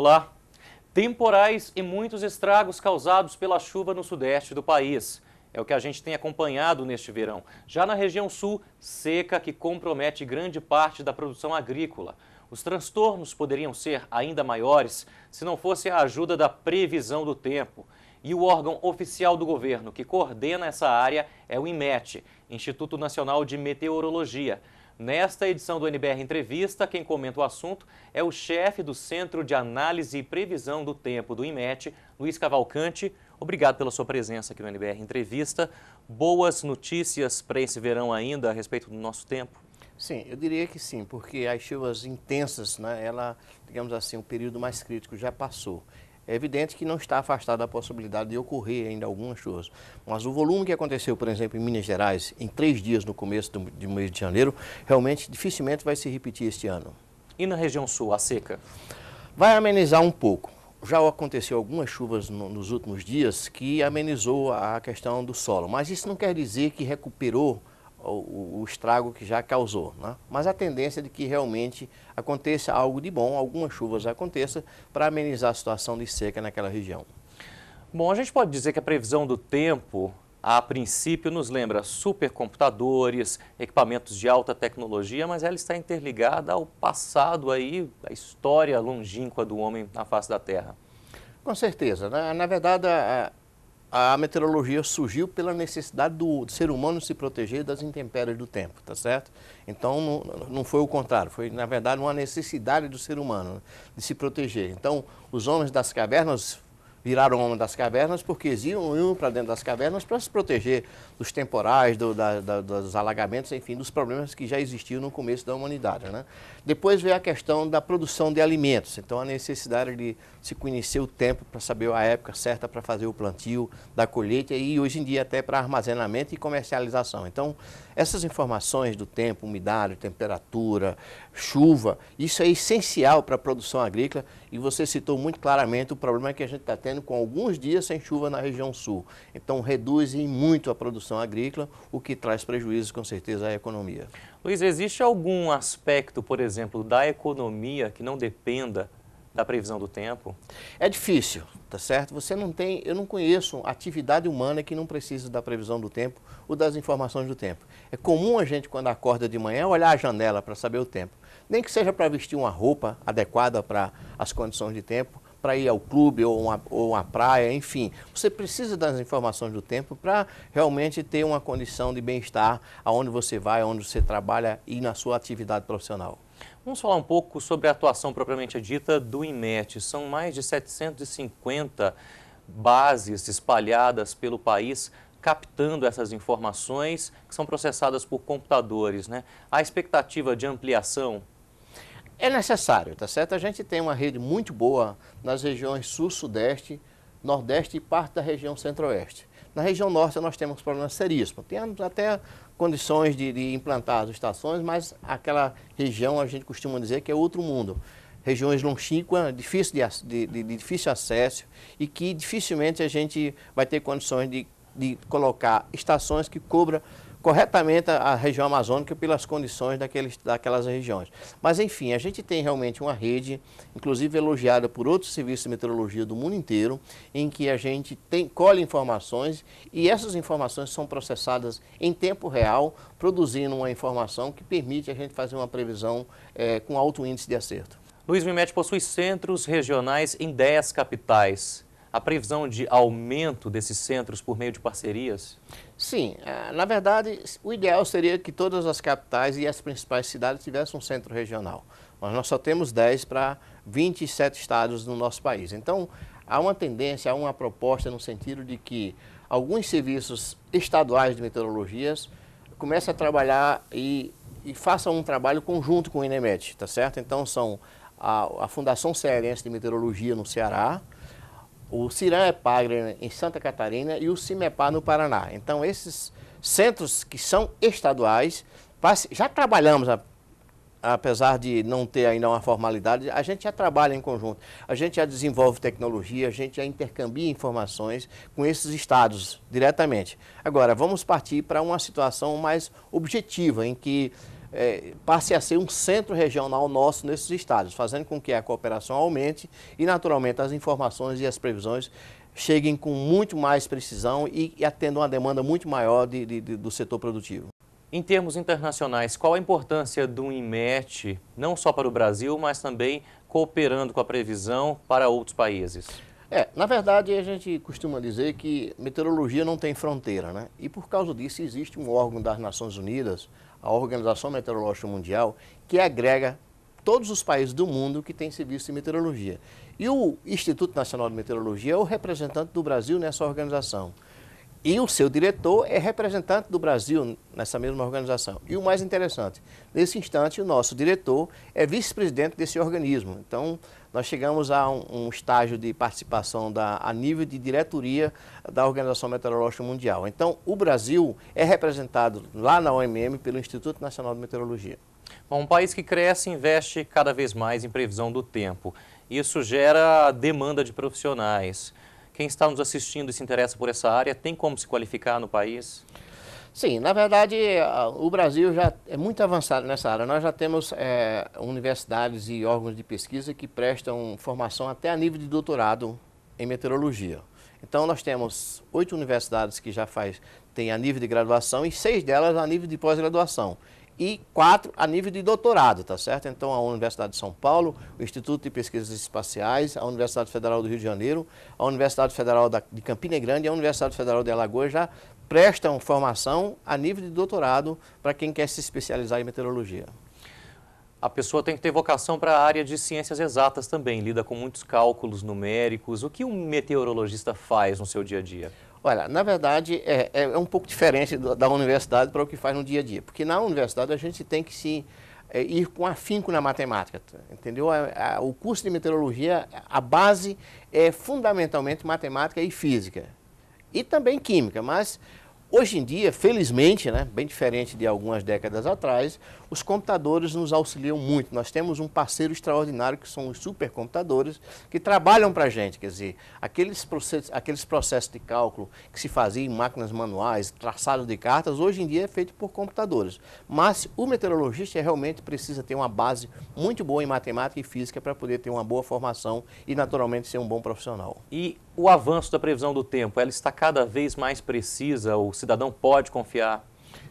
Olá. Temporais e muitos estragos causados pela chuva no sudeste do país. É o que a gente tem acompanhado neste verão. Já na região sul, seca que compromete grande parte da produção agrícola. Os transtornos poderiam ser ainda maiores se não fosse a ajuda da previsão do tempo. E o órgão oficial do governo que coordena essa área é o INMET, Instituto Nacional de Meteorologia. Nesta edição do NBR Entrevista, quem comenta o assunto é o chefe do Centro de Análise e Previsão do Tempo do IMET, Luiz Cavalcante. Obrigado pela sua presença aqui no NBR Entrevista. Boas notícias para esse verão ainda a respeito do nosso tempo? Sim, eu diria que sim, porque as chuvas intensas, né, ela, digamos assim, o período mais crítico já passou. É evidente que não está afastada a possibilidade de ocorrer ainda algumas chuvas, mas o volume que aconteceu, por exemplo, em Minas Gerais, em três dias no começo do, do mês de janeiro, realmente dificilmente vai se repetir este ano. E na região sul, a seca? Vai amenizar um pouco já aconteceu algumas chuvas no, nos últimos dias que amenizou a questão do solo, mas isso não quer dizer que recuperou o, o, estrago que já causou. Né? Mas a tendência é de que realmente aconteça algo de bom, algumas chuvas aconteçam, para amenizar a situação de seca naquela região. Bom, a gente pode dizer que a previsão do tempo, a princípio, nos lembra supercomputadores, equipamentos de alta tecnologia, mas ela está interligada ao passado aí, à história longínqua do homem na face da Terra. Com certeza. Né? Na verdade, a, a meteorologia surgiu pela necessidade do, do, ser humano se proteger das intempéries do tempo, tá certo? Então não, não, foi o contrário, foi na verdade uma necessidade do ser humano né, de se proteger. Então os homens das cavernas viraram homem das cavernas porque eles iam, iam para dentro das cavernas para se proteger dos temporais, do, da, da, dos alagamentos, enfim, dos problemas que já existiam no começo da humanidade. Né? Depois veio a questão da produção de alimentos, então a necessidade de se conhecer o tempo para saber a época certa para fazer o plantio da colheita e hoje em dia até para armazenamento e comercialização. Então, essas informações do tempo, umidade, temperatura, chuva, isso é essencial para a produção agrícola e você citou muito claramente o problema que a gente está tendo com alguns dias sem chuva na região sul. Então, reduzem muito a produção agrícola, o que traz prejuízos, com certeza, à economia. Luiz, existe algum aspecto, por exemplo, da economia que não dependa da previsão do tempo? É difícil, tá certo? Você não tem, eu não conheço atividade humana que não precise da previsão do tempo ou das informações do tempo. É comum a gente quando acorda de manhã olhar a janela para saber o tempo, nem que seja para vestir uma roupa adequada para as condições de tempo, para ir ao clube ou uma, ou uma praia, enfim. Você precisa das informações do tempo para realmente ter uma condição de bem-estar aonde você vai, aonde você trabalha e na sua atividade profissional. Vamos falar um pouco sobre a atuação propriamente dita do INET. São mais de 750 bases espalhadas pelo país captando essas informações que são processadas por computadores. Né? A expectativa de ampliação é necessário, tá certo? A gente tem uma rede muito boa nas regiões sul-sudeste, nordeste e parte da região centro-oeste. Na região norte nós temos problemas seríssimos. Temos até condições de, de, implantar as estações, mas aquela região a gente costuma dizer que é outro mundo. Regiões longínquas, difícil de, de, de, difícil acesso e que dificilmente a gente vai ter condições de, de colocar estações que cobram corretamente a região amazônica pelas condições daqueles, daquelas regiões. Mas, enfim, a gente tem realmente uma rede, inclusive elogiada por outros serviços de meteorologia do mundo inteiro, em que a gente tem, colhe informações e essas informações são processadas em tempo real, produzindo uma informação que permite a gente fazer uma previsão é, com alto índice de acerto. Luiz Mimete possui centros regionais em 10 capitais a previsão de aumento desses centros por meio de parcerias? Sim, é, na verdade, o ideal seria que todas as capitais e as principais cidades tivessem um centro regional. Mas nós só temos 10 para 27 estados no nosso país. Então, há uma tendência, há uma proposta no sentido de que alguns serviços estaduais de meteorologias comecem a trabalhar e, e façam um trabalho conjunto com o INEMET, tá certo? Então, são a, a Fundação Cearense de Meteorologia no Ceará, o Ciranepagre é em Santa Catarina e o CIMEPAR no Paraná. Então, esses centros que são estaduais, já trabalhamos, apesar de não ter ainda uma formalidade, a gente já trabalha em conjunto. A gente já desenvolve tecnologia, a gente já intercambia informações com esses estados diretamente. Agora, vamos partir para uma situação mais objetiva, em que é, passe a ser um centro regional nosso nesses estados, fazendo com que a cooperação aumente e, naturalmente, as informações e as previsões cheguem com muito mais precisão e, e atendam a demanda muito maior de, de, de, do setor produtivo. Em termos internacionais, qual a importância do IMET, não só para o Brasil, mas também cooperando com a previsão para outros países? É, na verdade, a gente costuma dizer que meteorologia não tem fronteira, né? E por causa disso existe um órgão das Nações Unidas, a Organização Meteorológica Mundial, que agrega todos os países do mundo que têm serviço de meteorologia. E o Instituto Nacional de Meteorologia é o representante do Brasil nessa organização. E o seu diretor é representante do Brasil nessa mesma organização. E o mais interessante, nesse instante, o nosso diretor é vice-presidente desse organismo. Então, nós chegamos a um, um, estágio de participação da, a nível de diretoria da Organização Meteorológica Mundial. Então, o Brasil é representado lá na OMM pelo Instituto Nacional de Meteorologia. Bom, um país que cresce investe cada vez mais em previsão do tempo. Isso gera demanda de profissionais. Quem está nos assistindo e se interessa por essa área, tem como se qualificar no país? Sim, na verdade, o Brasil já é muito avançado nessa área. Nós já temos é, universidades e órgãos de pesquisa que prestam formação até a nível de doutorado em meteorologia. Então, nós temos oito universidades que já faz, têm a nível de graduação e seis delas a nível de pós-graduação. E quatro a nível de doutorado, tá certo? Então, a Universidade de São Paulo, o Instituto de Pesquisas Espaciais, a Universidade Federal do Rio de Janeiro, a Universidade Federal da, de Campina Grande e a Universidade Federal de Alagoas já prestam formação a nível de doutorado para quem quer se especializar em meteorologia. A pessoa tem que ter vocação para a área de ciências exatas também, lida com muitos cálculos numéricos. O que um meteorologista faz no seu dia a dia? Olha, na verdade é, é, é um pouco diferente da universidade para o que faz no dia a dia, porque na universidade a gente tem que se é, ir com afinco na matemática, tá, entendeu? A, é, a, é, o curso de meteorologia, a base é fundamentalmente matemática e física e também química, mas Hoje em dia, felizmente, né, bem diferente de algumas décadas atrás, os computadores nos auxiliam muito. Nós temos um parceiro extraordinário que são os supercomputadores que trabalham para a gente. Quer dizer, aqueles processos, aqueles processos de cálculo que se fazia em máquinas manuais, traçado de cartas, hoje em dia é feito por computadores. Mas o meteorologista realmente precisa ter uma base muito boa em matemática e física para poder ter uma boa formação e, naturalmente, ser um bom profissional. E o avanço da previsão do tempo, ela está cada vez mais precisa, o cidadão pode confiar?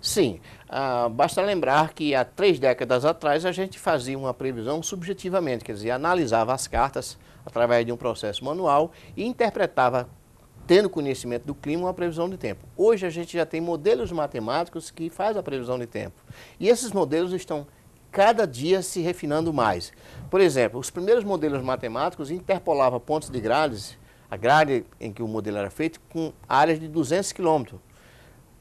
Sim, ah, basta lembrar que há três décadas atrás a gente fazia uma previsão subjetivamente, quer dizer, analisava as cartas através de um processo manual e interpretava tendo conhecimento do clima, uma previsão de tempo. Hoje a gente já tem modelos matemáticos que faz a previsão de tempo. E esses modelos estão cada dia se refinando mais. Por exemplo, os primeiros modelos matemáticos interpolavam pontos de grades agrária em que o modelo era feito com áreas de 200 quilômetros.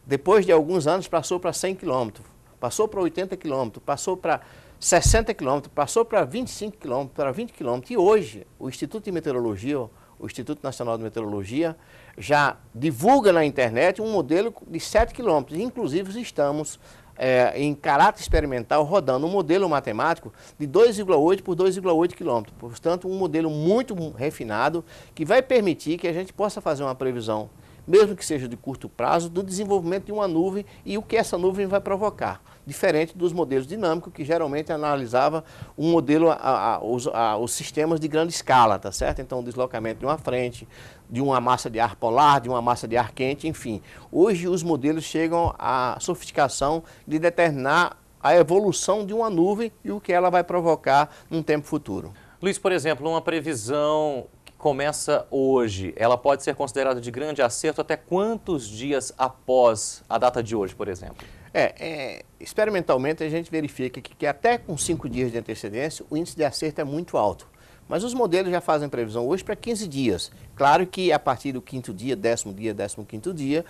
Depois de alguns anos passou para 100 quilômetros, passou para 80 quilômetros, passou para 60 quilômetros, passou para 25 quilômetros, para 20 quilômetros. E hoje o Instituto de Meteorologia, o Instituto Nacional de Meteorologia, já divulga na internet um modelo de 7 quilômetros. Inclusive estamos é, em caráter experimental, rodando um modelo matemático de 2,8 por 2,8 quilômetros. Portanto, um modelo muito refinado que vai permitir que a gente possa fazer uma previsão mesmo que seja de curto prazo, do desenvolvimento de uma nuvem e o que essa nuvem vai provocar. Diferente dos modelos dinâmicos, que geralmente analisava um modelo, a, a, os, a, os sistemas de grande escala, tá certo? Então, o deslocamento de uma frente, de uma massa de ar polar, de uma massa de ar quente, enfim. Hoje, os modelos chegam à sofisticação de determinar a evolução de uma nuvem e o que ela vai provocar num tempo futuro. Luiz, por exemplo, uma previsão começa hoje. Ela pode ser considerada de grande acerto até quantos dias após a data de hoje, por exemplo? É, é, experimentalmente a gente verifica que, que, até com cinco dias de antecedência o índice de acerto é muito alto. Mas os modelos já fazem previsão hoje para 15 dias. Claro que a partir do quinto dia, décimo dia, décimo quinto dia,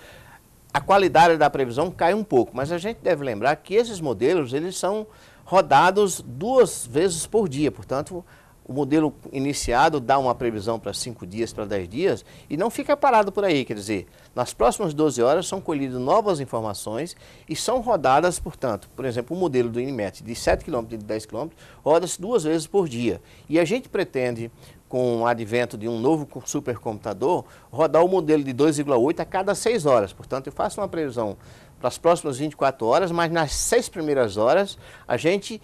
a qualidade da previsão cai um pouco. Mas a gente deve lembrar que esses modelos eles são rodados duas vezes por dia. Portanto, o modelo iniciado dá uma previsão para 5 dias, para 10 dias, e não fica parado por aí. Quer dizer, nas próximas 12 horas são colhidas novas informações e são rodadas, portanto, por exemplo, o modelo do INMET de 7 km e de 10 km roda-se duas vezes por dia. E a gente pretende, com o advento de um novo supercomputador, rodar o modelo de 2,8 a cada 6 horas. Portanto, eu faço uma previsão para as próximas 24 horas, mas nas seis primeiras horas a gente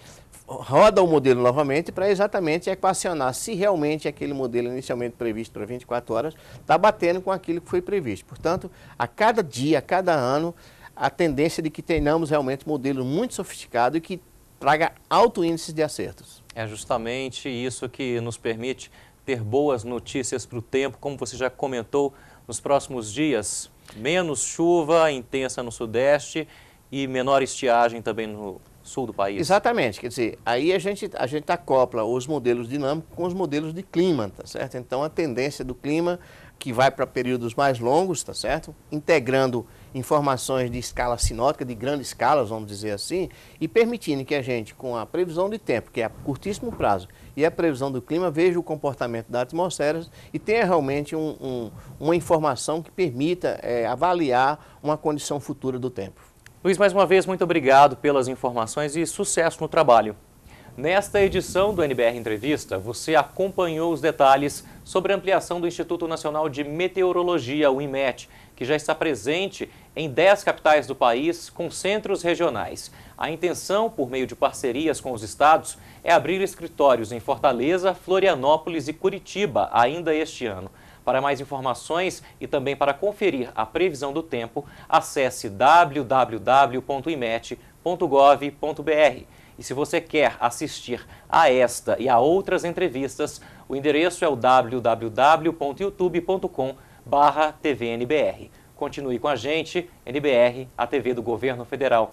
roda o modelo novamente para exatamente equacionar se realmente aquele modelo inicialmente previsto para 24 horas está batendo com aquilo que foi previsto. Portanto, a cada dia, a cada ano, a tendência de que tenhamos realmente modelos muito sofisticados e que traga alto índice de acertos. É justamente isso que nos permite ter boas notícias para o tempo, como você já comentou, nos próximos dias, menos chuva intensa no sudeste e menor estiagem também no sul do país. Exatamente, quer dizer, aí a gente, a gente acopla os modelos dinâmicos com os modelos de clima, tá certo? Então a tendência do clima que vai para períodos mais longos, tá certo? Integrando informações de escala sinótica, de grande escala, vamos dizer assim, e permitindo que a gente, com a previsão de tempo, que é a curtíssimo prazo, e a previsão do clima, veja o comportamento da atmosfera e tenha realmente um, um, uma informação que permita é, avaliar uma condição futura do tempo. Luiz, mais uma vez, muito obrigado pelas informações e sucesso no trabalho. Nesta edição do NBR Entrevista, você acompanhou os detalhes sobre a ampliação do Instituto Nacional de Meteorologia, o IMET, que já está presente em 10 capitais do país com centros regionais. A intenção, por meio de parcerias com os estados, é abrir escritórios em Fortaleza, Florianópolis e Curitiba ainda este ano. Para mais informações e também para conferir a previsão do tempo, acesse www.imet.gov.br. E se você quer assistir a esta e a outras entrevistas, o endereço é o www.youtube.com/tvnbr. Continue com a gente, NBR, a TV do Governo Federal.